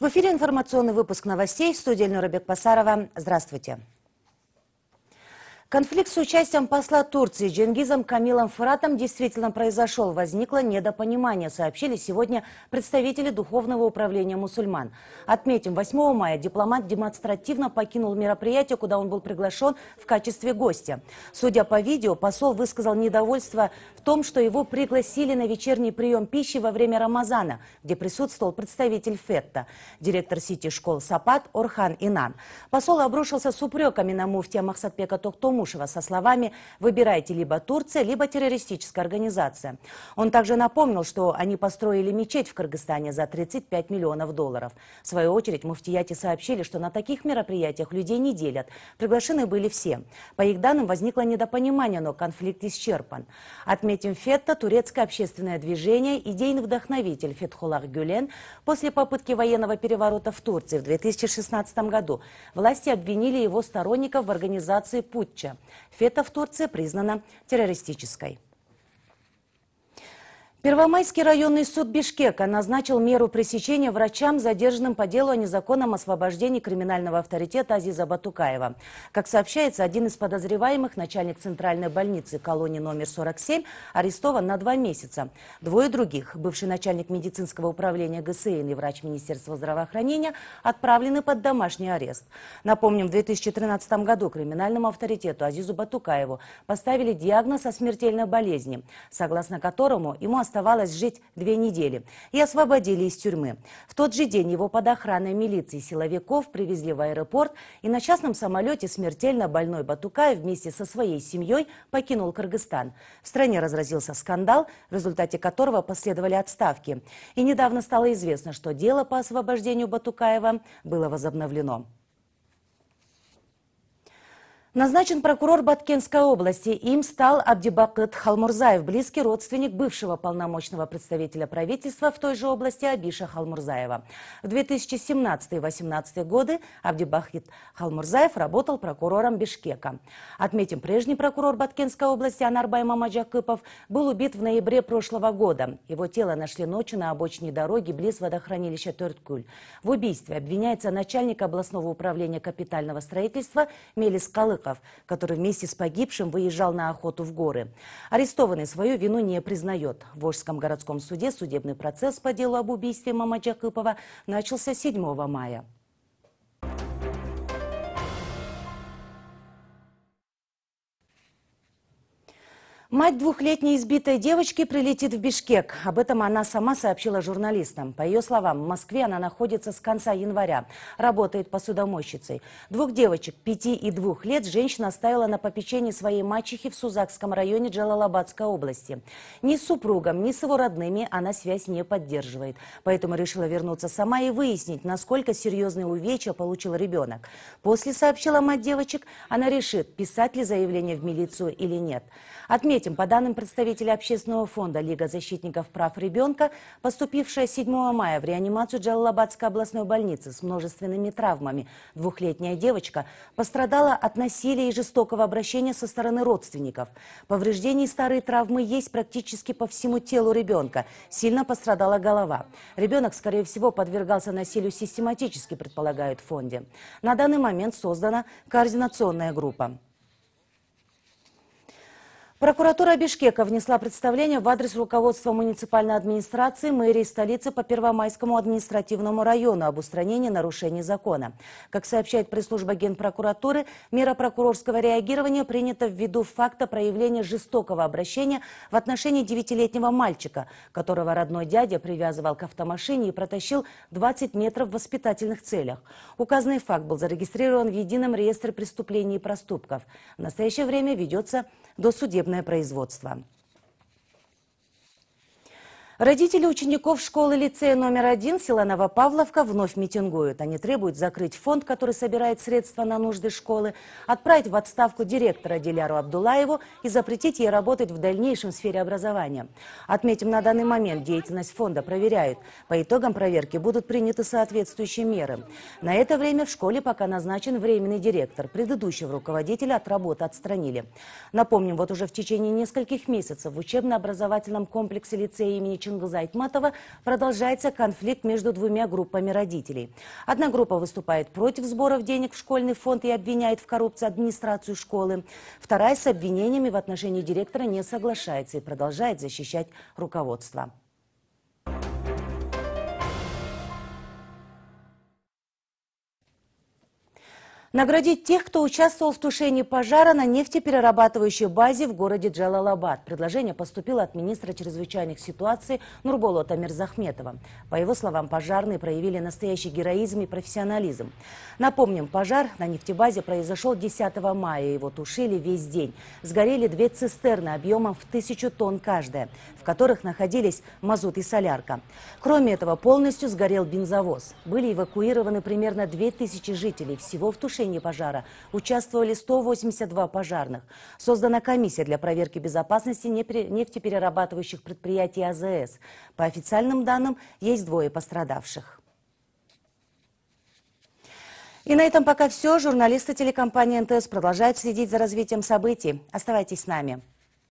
В эфире информационный выпуск новостей. В студии Эльнура Бекпасарова. Здравствуйте. Конфликт с участием посла Турции Дженгизом Камилом Фратом действительно произошел. Возникло недопонимание, сообщили сегодня представители Духовного управления мусульман. Отметим, 8 мая дипломат демонстративно покинул мероприятие, куда он был приглашен в качестве гостя. Судя по видео, посол высказал недовольство в том, что его пригласили на вечерний прием пищи во время Рамазана, где присутствовал представитель ФЕТТа, директор сети школ Сапат Орхан Инан. Посол обрушился с упреками на муфтия Махсатпека Токтому, Чернышева со словами «Выбирайте либо Турция, либо террористическая организация». Он также напомнил, что они построили мечеть в Кыргызстане за 35 миллионов долларов. В свою очередь, муфтияти сообщили, что на таких мероприятиях людей не делят. Приглашены были все. По их данным, возникло недопонимание, но конфликт исчерпан. Отметим Фетта, турецкое общественное движение, идейный вдохновитель Фетхулах Гюлен, после попытки военного переворота в Турции в 2016 году власти обвинили его сторонников в организации путча. Фета в Турции признана террористической. Первомайский районный суд Бишкека назначил меру пресечения врачам, задержанным по делу о незаконном освобождении криминального авторитета Азиза Батукаева. Как сообщается, один из подозреваемых, начальник центральной больницы колонии номер 47, арестован на два месяца. Двое других, бывший начальник медицинского управления ГСИН и врач Министерства здравоохранения, отправлены под домашний арест. Напомним, в 2013 году криминальному авторитету Азизу Батукаеву поставили диагноз о смертельной болезни, согласно которому ему осталось оставалось жить две недели и освободили из тюрьмы. В тот же день его под охраной милиции силовиков привезли в аэропорт, и на частном самолете смертельно больной Батукаев вместе со своей семьей покинул Кыргызстан. В стране разразился скандал, в результате которого последовали отставки. И недавно стало известно, что дело по освобождению Батукаева было возобновлено. Назначен прокурор Баткенской области. Им стал Абдибакыт Халмурзаев, близкий родственник бывшего полномочного представителя правительства в той же области Абиша Халмурзаева. В 2017-2018 годы Абдибакыт Халмурзаев работал прокурором Бишкека. Отметим, прежний прокурор Баткенской области Анарбай Мамаджакыпов был убит в ноябре прошлого года. Его тело нашли ночью на обочине дороги близ водохранилища Төрткуль. В убийстве обвиняется начальник областного управления капитального строительства Мелис Калык Быков, который вместе с погибшим выезжал на охоту в горы. Арестованный свою вину не признает. В Волжском городском суде судебный процесс по делу об убийстве Мамаджакыпова начался 7 мая. Мать двухлетней избитой девочки прилетит в Бишкек. Об этом она сама сообщила журналистам. По ее словам, в Москве она находится с конца января. Работает посудомойщицей. Двух девочек, пяти и двух лет, женщина оставила на попечении своей мачехи в Сузакском районе Джалалабадской области. Ни с супругом, ни с его родными она связь не поддерживает. Поэтому решила вернуться сама и выяснить, насколько серьезные увечья получил ребенок. После, сообщила мать девочек, она решит, писать ли заявление в милицию или нет. Отметь, Этим, по данным представителя общественного фонда Лига защитников прав ребенка, поступившая 7 мая в реанимацию Джалалабадской областной больницы с множественными травмами двухлетняя девочка пострадала от насилия и жестокого обращения со стороны родственников. Повреждений старой травмы есть практически по всему телу ребенка. Сильно пострадала голова. Ребенок, скорее всего, подвергался насилию систематически, предполагают в фонде. На данный момент создана координационная группа. Прокуратура Бишкека внесла представление в адрес руководства муниципальной администрации мэрии столицы по Первомайскому административному району об устранении нарушений закона. Как сообщает пресс-служба Генпрокуратуры, мера прокурорского реагирования принята ввиду факта проявления жестокого обращения в отношении девятилетнего мальчика, которого родной дядя привязывал к автомашине и протащил 20 метров в воспитательных целях. Указанный факт был зарегистрирован в Едином реестре преступлений и проступков. В настоящее время ведется досудебное товарное производство. Родители учеников школы-лицея номер один села Новопавловка вновь митингуют. Они требуют закрыть фонд, который собирает средства на нужды школы, отправить в отставку директора Диляру Абдулаеву и запретить ей работать в дальнейшем в сфере образования. Отметим, на данный момент деятельность фонда проверяют. По итогам проверки будут приняты соответствующие меры. На это время в школе пока назначен временный директор. Предыдущего руководителя от работы отстранили. Напомним, вот уже в течение нескольких месяцев в учебно-образовательном комплексе лицея имени Чингиза Айтматова продолжается конфликт между двумя группами родителей. Одна группа выступает против сборов денег в школьный фонд и обвиняет в коррупции администрацию школы. Вторая с обвинениями в отношении директора не соглашается и продолжает защищать руководство. Наградить тех, кто участвовал в тушении пожара на нефтеперерабатывающей базе в городе Джалалабад. Предложение поступило от министра чрезвычайных ситуаций Нурболота Мирзахметова. По его словам, пожарные проявили настоящий героизм и профессионализм. Напомним, пожар на нефтебазе произошел 10 мая. Его тушили весь день. Сгорели две цистерны объемом в тысячу тонн каждая, в которых находились мазут и солярка. Кроме этого, полностью сгорел бензовоз. Были эвакуированы примерно 2000 жителей всего в тушении тушении пожара участвовали 182 пожарных. Создана комиссия для проверки безопасности нефтеперерабатывающих предприятий АЗС. По официальным данным, есть двое пострадавших. И на этом пока все. Журналисты телекомпании НТС продолжают следить за развитием событий. Оставайтесь с нами.